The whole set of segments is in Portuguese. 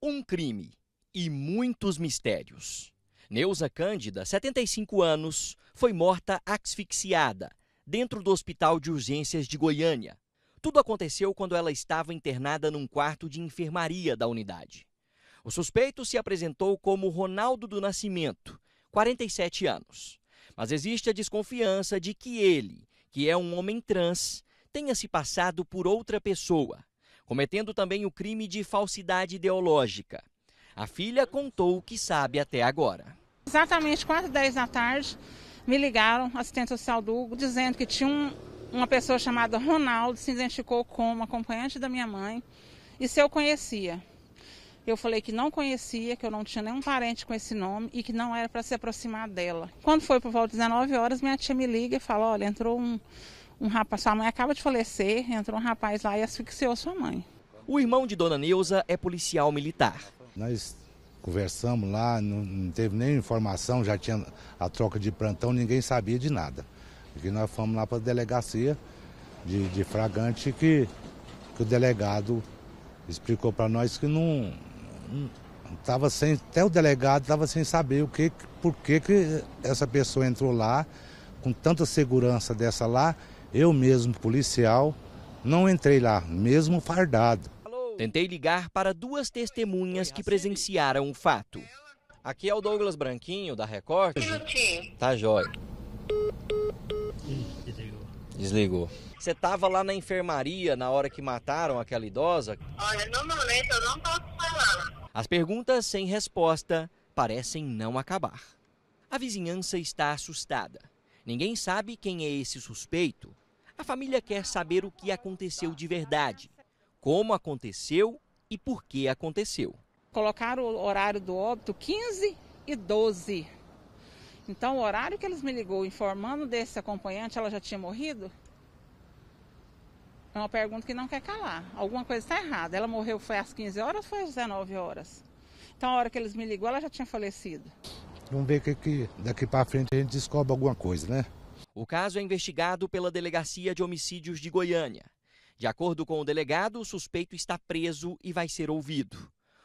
Um crime e muitos mistérios. Neuza Cândida, 75 anos, foi morta asfixiada dentro do Hospital de Urgências de Goiânia. Tudo aconteceu quando ela estava internada num quarto de enfermaria da unidade. O suspeito se apresentou como Ronaldo do Nascimento, 47 anos. Mas existe a desconfiança de que ele, que é um homem trans, tenha se passado por outra pessoa cometendo também o crime de falsidade ideológica. A filha contou o que sabe até agora. Exatamente 4 10 da tarde, me ligaram, assistente social do Hugo, dizendo que tinha um, uma pessoa chamada Ronaldo, se identificou como acompanhante da minha mãe, e se eu conhecia. Eu falei que não conhecia, que eu não tinha nenhum parente com esse nome e que não era para se aproximar dela. Quando foi por volta de 19 horas, minha tia me liga e fala: olha, entrou um, um rapaz, sua mãe acaba de falecer, entrou um rapaz lá e asfixiou sua mãe. O irmão de Dona Neuza é policial militar. Nós conversamos lá, não, não teve nem informação, já tinha a troca de plantão, ninguém sabia de nada. E nós fomos lá para a delegacia de, de Fragante que, que o delegado explicou para nós que não, estava sem, até o delegado estava sem saber o que, por que, que essa pessoa entrou lá, com tanta segurança dessa lá, eu mesmo, policial, não entrei lá, mesmo fardado. Tentei ligar para duas testemunhas que presenciaram o fato. Aqui é o Douglas Branquinho, da Record. Tá jóia. Desligou. Você estava lá na enfermaria na hora que mataram aquela idosa? Olha, no momento eu não posso falar. As perguntas sem resposta parecem não acabar. A vizinhança está assustada. Ninguém sabe quem é esse suspeito. A família quer saber o que aconteceu de verdade, como aconteceu e por que aconteceu. Colocaram o horário do óbito 15 e 12. Então, o horário que eles me ligou informando desse acompanhante, ela já tinha morrido? É uma pergunta que não quer calar. Alguma coisa está errada. Ela morreu foi às 15 horas ou foi às 19 horas? Então, a hora que eles me ligou, ela já tinha falecido. Vamos ver que, que daqui para frente a gente descobre alguma coisa, né? O caso é investigado pela Delegacia de Homicídios de Goiânia. De acordo com o delegado, o suspeito está preso e vai ser ouvido.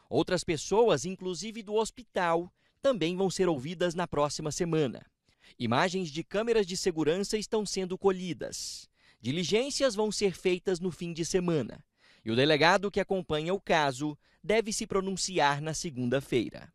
Outras pessoas, inclusive do hospital, também vão ser ouvidas na próxima semana. Imagens de câmeras de segurança estão sendo colhidas. Diligências vão ser feitas no fim de semana. E o delegado que acompanha o caso deve se pronunciar na segunda-feira.